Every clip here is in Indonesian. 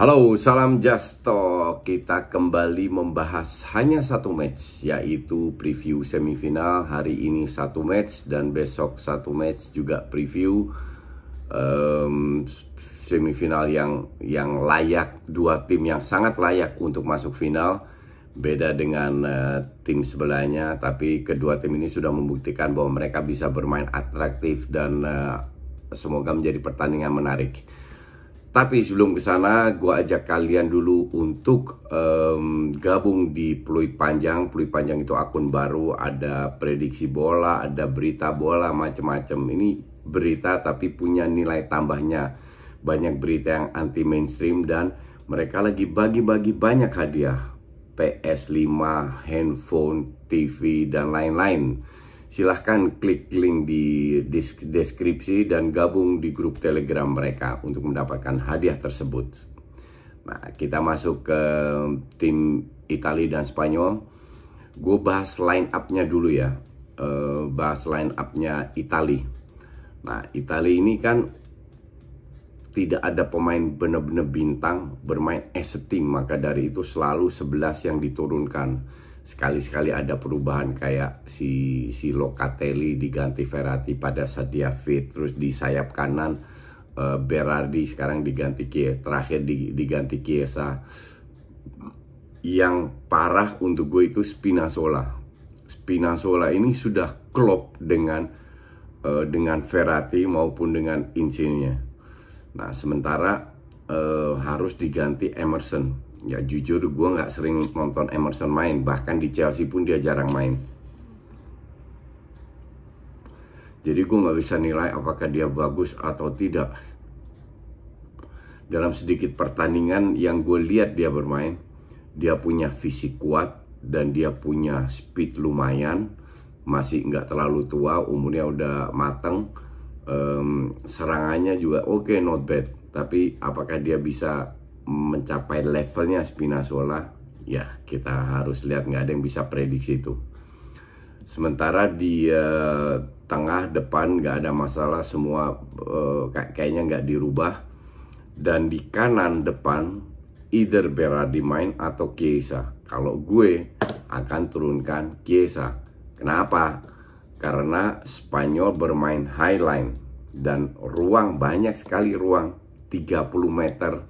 Halo, salam Jasto. Kita kembali membahas hanya satu match, yaitu preview semifinal. Hari ini satu match dan besok satu match juga preview um, semifinal yang yang layak dua tim yang sangat layak untuk masuk final. Beda dengan uh, tim sebelahnya, tapi kedua tim ini sudah membuktikan bahwa mereka bisa bermain atraktif dan uh, semoga menjadi pertandingan menarik. Tapi sebelum ke sana, gue ajak kalian dulu untuk um, gabung di Pluit Panjang. Pluit Panjang itu akun baru, ada prediksi bola, ada berita bola, macem-macem. Ini berita tapi punya nilai tambahnya. Banyak berita yang anti mainstream dan mereka lagi bagi-bagi banyak hadiah. PS5, handphone, TV, dan lain-lain silahkan klik link di deskripsi dan gabung di grup telegram mereka untuk mendapatkan hadiah tersebut nah kita masuk ke tim Italia dan Spanyol gue bahas line up-nya dulu ya E, bahas line up-nya Italia nah Italia ini kan tidak ada pemain benar-benar bintang bermain as a team maka dari itu selalu 11 yang diturunkan sekali-sekali ada perubahan kayak si si Locatelli diganti Verratti pada saat dia fit terus di sayap kanan uh, Berardi sekarang diganti Kiesa terakhir diganti Kiesa yang parah untuk gue itu Spinazzola Spinazzola ini sudah klop dengan uh, dengan Verratti maupun dengan Insigne nah sementara uh, harus diganti Emerson ya jujur gue nggak sering nonton Emerson main bahkan di Chelsea pun dia jarang main jadi gue nggak bisa nilai apakah dia bagus atau tidak dalam sedikit pertandingan yang gue lihat dia bermain dia punya fisik kuat dan dia punya speed lumayan masih nggak terlalu tua umurnya udah mateng um, serangannya juga oke okay, not bad tapi apakah dia bisa mencapai levelnya Spinazzola ya kita harus lihat nggak ada yang bisa prediksi itu sementara di uh, tengah depan nggak ada masalah semua uh, kayaknya nggak dirubah dan di kanan depan either main atau Kiesa kalau gue akan turunkan Kiesa kenapa karena Spanyol bermain high line dan ruang banyak sekali ruang 30 meter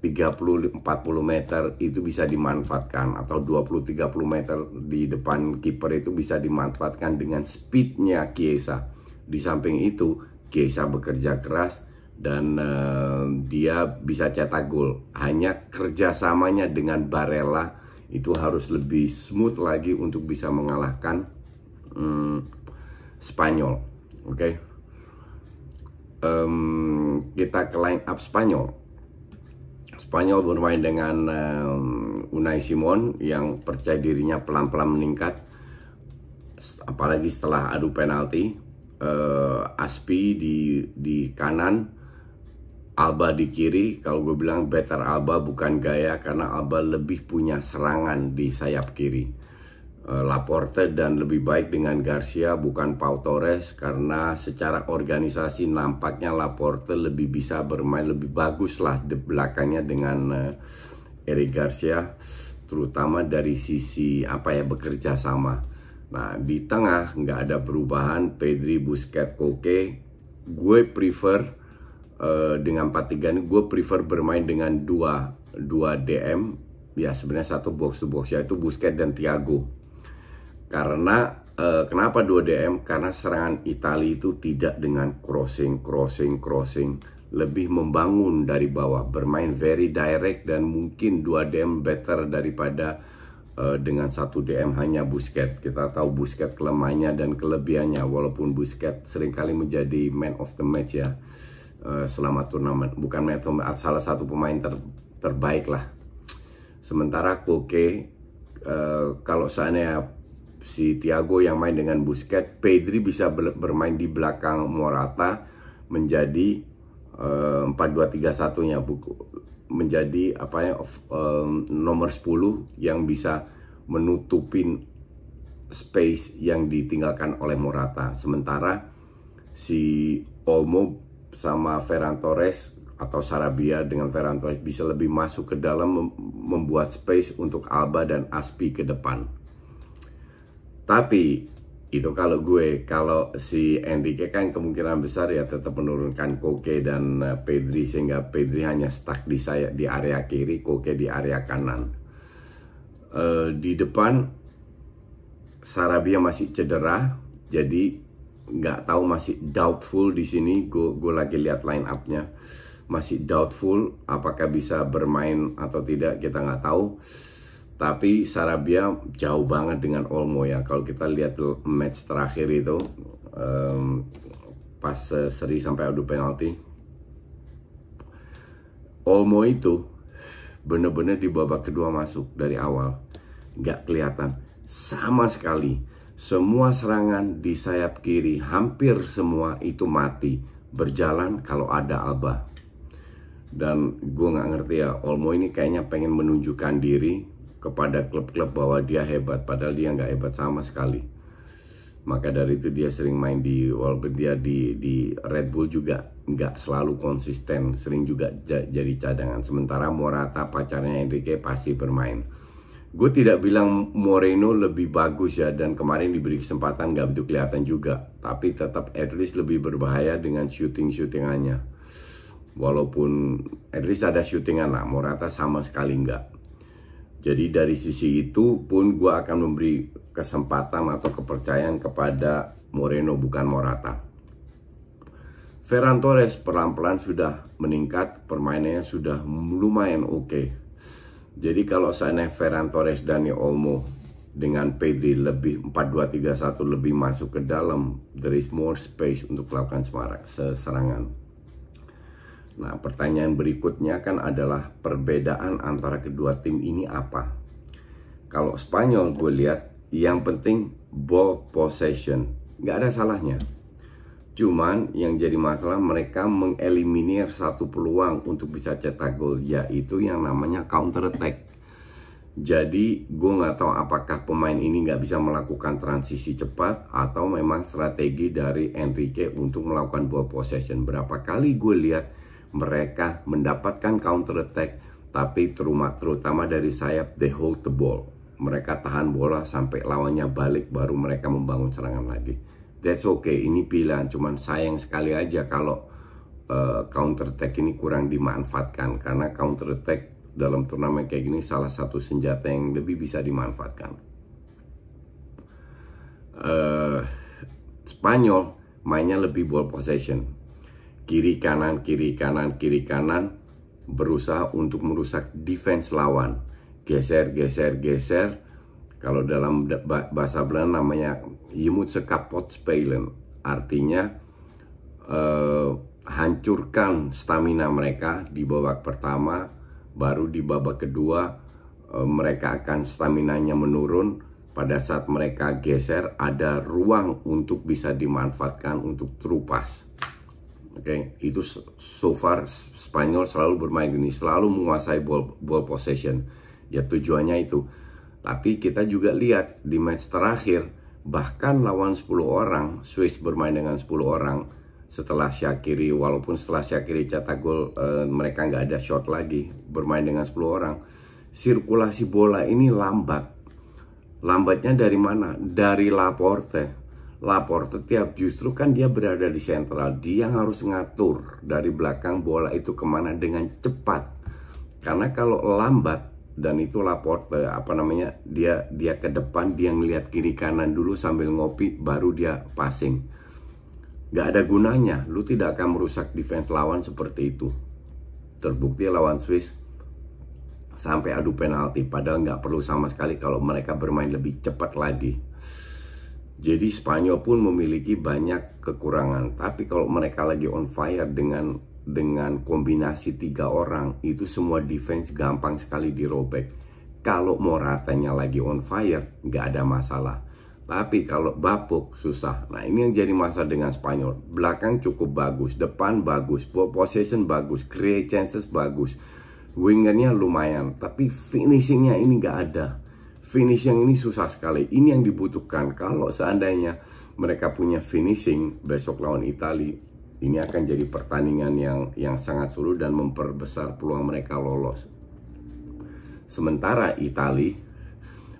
30-40 meter itu bisa dimanfaatkan atau 20-30 meter di depan kiper itu bisa dimanfaatkan dengan speednya Kiesa. Di samping itu Kiesa bekerja keras dan uh, dia bisa cetak gol. Hanya kerjasamanya dengan Barella itu harus lebih smooth lagi untuk bisa mengalahkan um, Spanyol. Oke, okay? um, kita ke line up Spanyol Spanyol bermain dengan um, Unai Simon yang percaya dirinya pelan-pelan meningkat apalagi setelah adu penalti uh, Aspi di di kanan Alba di kiri kalau gue bilang better Alba bukan gaya karena Alba lebih punya serangan di sayap kiri Eh, Laporte dan lebih baik dengan Garcia bukan Pau Torres karena secara organisasi nampaknya Laporte lebih bisa bermain lebih bagus lah di belakangnya dengan uh, Eric Garcia terutama dari sisi apa ya bekerja sama. Nah di tengah nggak ada perubahan Pedri, Busquets, Koke. Gue prefer uh, dengan 4-3 ini gue prefer bermain dengan dua dua DM ya sebenarnya satu box to box yaitu Busquets dan Thiago karena eh, kenapa 2 DM? Karena serangan Italia itu tidak dengan crossing, crossing, crossing. Lebih membangun dari bawah, bermain very direct dan mungkin 2 DM better daripada uh, dengan 1 DM hanya Busket. Kita tahu Busket kelemahannya dan kelebihannya walaupun Busket seringkali menjadi man of the match ya eh, selama turnamen bukan match, salah satu pemain ter, terbaik lah sementara Koke uh, kalau seandainya si Tiago yang main dengan Busquets, Pedri bisa bermain di belakang Morata menjadi eh, empat dua tiga nya buku menjadi apa ya um, nomor 10 yang bisa menutupin space yang ditinggalkan oleh Morata. Sementara si Olmo sama Ferran Torres atau Sarabia dengan Ferran Torres bisa lebih masuk ke dalam membuat space untuk Alba dan Aspi ke depan. Tapi itu kalau gue, kalau si Enrique kan kemungkinan besar ya tetap menurunkan Koke dan eh, Pedri sehingga Pedri hanya stuck di saya di area kiri, Koke di area kanan. E, di depan Sarabia masih cedera, jadi nggak tahu masih doubtful di sini. Gue gue lagi lihat line upnya masih doubtful apakah bisa bermain atau tidak kita nggak tahu tapi Sarabia jauh banget dengan Olmo ya. Kalau kita lihat match terakhir itu um, pas eh, seri sampai adu penalti, Olmo itu bener-bener di babak kedua masuk dari awal, nggak kelihatan sama sekali. Semua serangan di sayap kiri hampir semua itu mati berjalan kalau ada Alba. Dan gue nggak ngerti ya, Olmo ini kayaknya pengen menunjukkan diri kepada klub-klub bahwa dia hebat padahal dia nggak hebat sama sekali maka dari itu dia sering main di walaupun dia di di Red Bull juga nggak selalu konsisten sering juga jadi cadangan sementara Morata pacarnya Enrique pasti bermain gue tidak bilang Moreno lebih bagus ya dan kemarin diberi kesempatan nggak begitu kelihatan juga tapi tetap at least lebih berbahaya dengan shooting shootingannya walaupun at least ada shootingan lah Morata sama sekali nggak jadi dari sisi itu pun gue akan memberi kesempatan atau kepercayaan kepada Moreno bukan Morata. Ferran Torres pelan-pelan sudah meningkat, permainannya sudah lumayan oke. Okay. Jadi kalau seandainya Ferran Torres, dan Olmo dengan Pedri lebih 4-2-3-1 lebih masuk ke dalam, there is more space untuk melakukan serangan. Nah, pertanyaan berikutnya kan adalah perbedaan antara kedua tim ini apa? Kalau Spanyol gue lihat yang penting ball possession. Nggak ada salahnya. Cuman yang jadi masalah mereka mengeliminir satu peluang untuk bisa cetak gol yaitu yang namanya counter attack. Jadi gue nggak tahu apakah pemain ini nggak bisa melakukan transisi cepat atau memang strategi dari Enrique untuk melakukan ball possession. Berapa kali gue lihat mereka mendapatkan counter attack tapi terutama dari sayap they hold the ball mereka tahan bola sampai lawannya balik baru mereka membangun serangan lagi that's okay ini pilihan cuman sayang sekali aja kalau uh, counter attack ini kurang dimanfaatkan karena counter attack dalam turnamen kayak gini salah satu senjata yang lebih bisa dimanfaatkan uh, Spanyol mainnya lebih ball possession kiri kanan kiri kanan kiri kanan berusaha untuk merusak defense lawan geser geser geser kalau dalam bahasa Belanda namanya imut sekapot spelen artinya eh, hancurkan stamina mereka di babak pertama baru di babak kedua eh, mereka akan stamina nya menurun pada saat mereka geser ada ruang untuk bisa dimanfaatkan untuk terupas okay? itu so far Spanyol selalu bermain gini selalu menguasai ball, ball possession ya tujuannya itu tapi kita juga lihat di match terakhir bahkan lawan 10 orang Swiss bermain dengan 10 orang setelah Syakiri walaupun setelah Syakiri cetak gol eh, mereka nggak ada shot lagi bermain dengan 10 orang sirkulasi bola ini lambat lambatnya dari mana dari Laporte Lapor tetiap justru kan dia berada di sentral dia yang harus ngatur dari belakang bola itu kemana dengan cepat karena kalau lambat dan itu lapor, eh, apa namanya dia dia ke depan dia ngelihat kiri kanan dulu sambil ngopi baru dia passing Gak ada gunanya lu tidak akan merusak defense lawan seperti itu terbukti lawan Swiss sampai adu penalti padahal nggak perlu sama sekali kalau mereka bermain lebih cepat lagi jadi Spanyol pun memiliki banyak kekurangan, tapi kalau mereka lagi on fire dengan dengan kombinasi tiga orang itu semua defense gampang sekali dirobek. Kalau Moratanya lagi on fire, nggak ada masalah. Tapi kalau bapuk susah. Nah ini yang jadi masalah dengan Spanyol. Belakang cukup bagus, depan bagus, possession bagus, create chances bagus, wingernya lumayan. Tapi finishingnya ini nggak ada finishing ini susah sekali. Ini yang dibutuhkan. Kalau seandainya mereka punya finishing besok lawan Italia, ini akan jadi pertandingan yang yang sangat sulit dan memperbesar peluang mereka lolos. Sementara Italia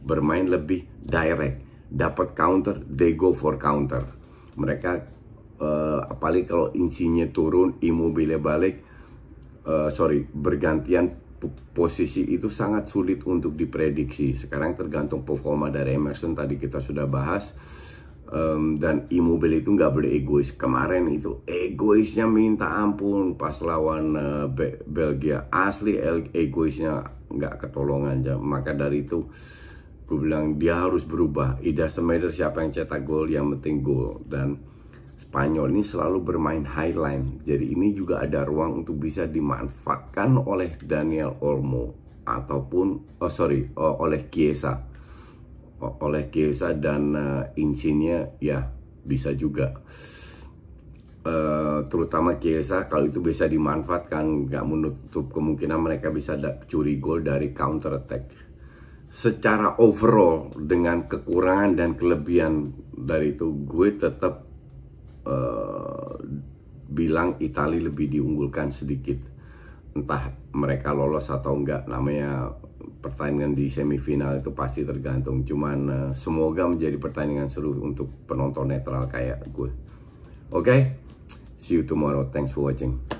bermain lebih direct, dapat counter, they go for counter. Mereka uh, apalagi kalau insinya turun, Immobile balik, uh, sorry bergantian posisi itu sangat sulit untuk diprediksi. Sekarang tergantung performa dari Emerson tadi kita sudah bahas um, dan Immobile itu nggak boleh egois. Kemarin itu egoisnya minta ampun pas lawan uh, Be Belgia asli egoisnya nggak ketolongan aja. Maka dari itu gue bilang dia harus berubah. Ida Semeder siapa yang cetak gol yang penting gol dan Spanyol ini selalu bermain highline. Jadi ini juga ada ruang untuk bisa dimanfaatkan oleh Daniel Olmo ataupun oh sorry oh, oleh kiesa Oh, oleh kiesa dan uh, eh, insinya ya bisa juga. Uh, terutama kiesa kalau itu bisa dimanfaatkan nggak menutup kemungkinan mereka bisa curi gol dari counter attack secara overall dengan kekurangan dan kelebihan dari itu gue tetap Eh, bilang Italia lebih diunggulkan sedikit entah mereka lolos atau enggak namanya pertandingan di semifinal itu pasti tergantung cuman uh, semoga menjadi pertandingan seru untuk penonton netral kayak gue oke okay? see you tomorrow thanks for watching